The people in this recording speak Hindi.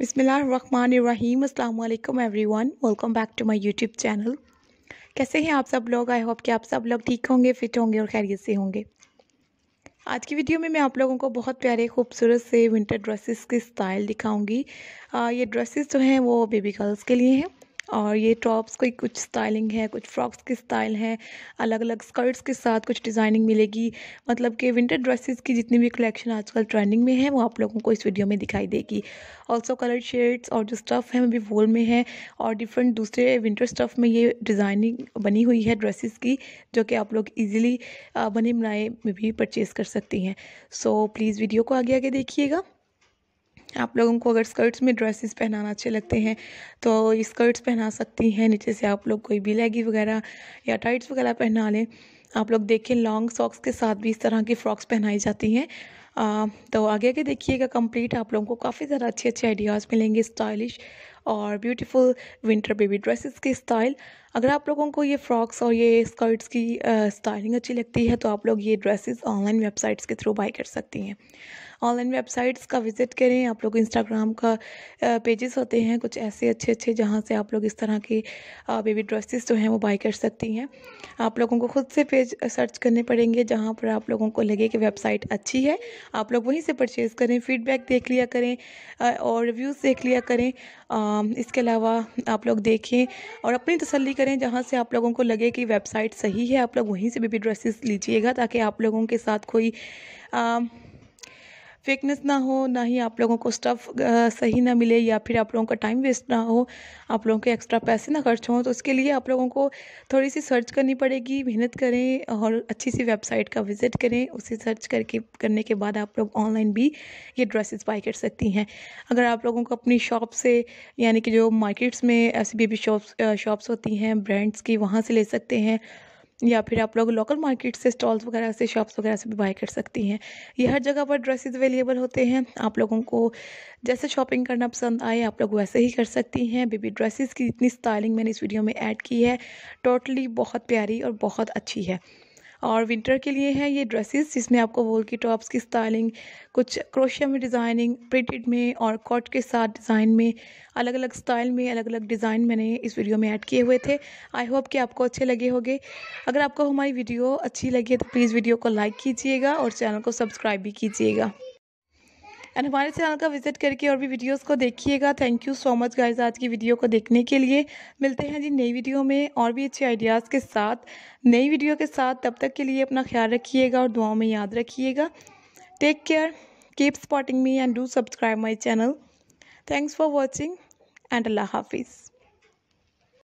बिसमीम अल्लाम everyone welcome back to my YouTube channel कैसे हैं आप सब लोग आई होप कि आप सब लोग ठीक होंगे फिट होंगे और खैरियत से होंगे आज की वीडियो में मैं आप लोगों को बहुत प्यारे खूबसूरत से विंटर ड्रेसेस की स्टाइल दिखाऊंगी ये ड्रेसेस जो हैं वो बेबी गर्ल्स के लिए हैं और ये टॉप्स की कुछ स्टाइलिंग है कुछ फ्रॉक्स की स्टाइल है अलग अलग स्कर्ट्स के साथ कुछ डिज़ाइनिंग मिलेगी मतलब कि विंटर ड्रेसेस की जितनी भी कलेक्शन आजकल ट्रेंडिंग में है वो आप लोगों को इस वीडियो में दिखाई देगी ऑल्सो कलर शेड्स और जो स्टफ़ है वो भी वोल में है और डिफरेंट दूसरे विंटर स्टफ़ में ये डिज़ाइनिंग बनी हुई है ड्रेसेस की जो कि आप लोग ईजिली बने बनाए में भी परचेज़ कर सकती हैं सो so, प्लीज़ वीडियो को आगे आगे देखिएगा आप लोगों को अगर स्कर्ट्स में ड्रेसेस पहनाना अच्छे लगते हैं तो स्कर्ट्स पहना सकती हैं नीचे से आप लोग कोई भी लेगी वगैरह या टाइट्स वगैरह पहना लें आप लोग देखें लॉन्ग सॉक्स के साथ भी इस तरह की फ्रॉक्स पहनाई जाती हैं तो आगे आगे देखिएगा कंप्लीट आप लोगों को काफ़ी ज़्यादा अच्छे अच्छे आइडियाज़ मिलेंगे स्टाइलिश और ब्यूटीफुल विंटर बेबी ड्रेसेस के स्टाइल अगर आप लोगों को ये फ्रॉक्स और ये स्कर्ट्स की स्टाइलिंग अच्छी लगती है तो आप लोग ये ड्रेसेस ऑनलाइन वेबसाइट्स के थ्रू बाई कर सकती हैं ऑनलाइन वेबसाइट्स का विज़िट करें आप लोग इंस्टाग्राम का पेजेस होते हैं कुछ ऐसे अच्छे अच्छे जहाँ से आप लोग इस तरह के बेबी ड्रेसेस जो हैं वो बाई कर सकती हैं आप लोगों को खुद से पेज सर्च करने पड़ेंगे जहाँ पर आप लोगों को लगे कि वेबसाइट अच्छी है आप लोग वहीं से परचेज़ करें फीडबैक देख लिया करें और रिव्यूज़ देख लिया करें इसके अलावा आप लोग देखें और अपनी तसली करें करें जहाँ से आप लोगों को लगे कि वेबसाइट सही है आप लोग वहीं से बेबी ड्रेसेस लीजिएगा ताकि आप लोगों के साथ कोई आ, फेकनेस ना हो ना ही आप लोगों को स्टफ़ सही ना मिले या फिर आप लोगों का टाइम वेस्ट ना हो आप लोगों के एक्स्ट्रा पैसे ना खर्च हों तो उसके लिए आप लोगों को थोड़ी सी सर्च करनी पड़ेगी मेहनत करें और अच्छी सी वेबसाइट का विज़िट करें उसे सर्च करके करने के बाद आप लोग ऑनलाइन भी ये ड्रेसेस बाई कर सकती हैं अगर आप लोगों को अपनी शॉप से यानी कि जो मार्केट्स में ऐसी बेबी शॉप्स शॉप्स होती हैं ब्रांड्स की वहाँ से ले सकते हैं या फिर आप लोग लोकल मार्केट से स्टॉल्स वगैरह से शॉप्स वगैरह से भी बाय कर सकती हैं ये हर जगह पर ड्रेसेस अवेलेबल होते हैं आप लोगों को जैसे शॉपिंग करना पसंद आए आप लोग वैसे ही कर सकती हैं बेबी ड्रेसेस की इतनी स्टाइलिंग मैंने इस वीडियो में ऐड की है टोटली बहुत प्यारी और बहुत अच्छी है और विंटर के लिए है ये ड्रेसेस जिसमें आपको वोल की टॉप्स की स्टाइलिंग कुछ क्रोशिया में डिज़ाइनिंग प्रिंटेड में और कॉट के साथ डिज़ाइन में अलग अलग स्टाइल में अलग अलग डिज़ाइन मैंने इस वीडियो में ऐड किए हुए थे आई होप कि आपको अच्छे लगे होंगे अगर आपको हमारी वीडियो अच्छी लगी है तो प्लीज़ वीडियो को लाइक कीजिएगा और चैनल को सब्सक्राइब भी कीजिएगा एंड हमारे चैनल का विजिट करके और भी वीडियोस को देखिएगा thank you so much guys आज की वीडियो को देखने के लिए मिलते हैं जी नई वीडियो में और भी अच्छे आइडियाज़ के साथ नई वीडियो के साथ तब तक के लिए अपना ख्याल रखिएगा और दुआओं में याद रखिएगा take care keep spotting me and do subscribe my channel thanks for watching and अल्लाह हाफिज़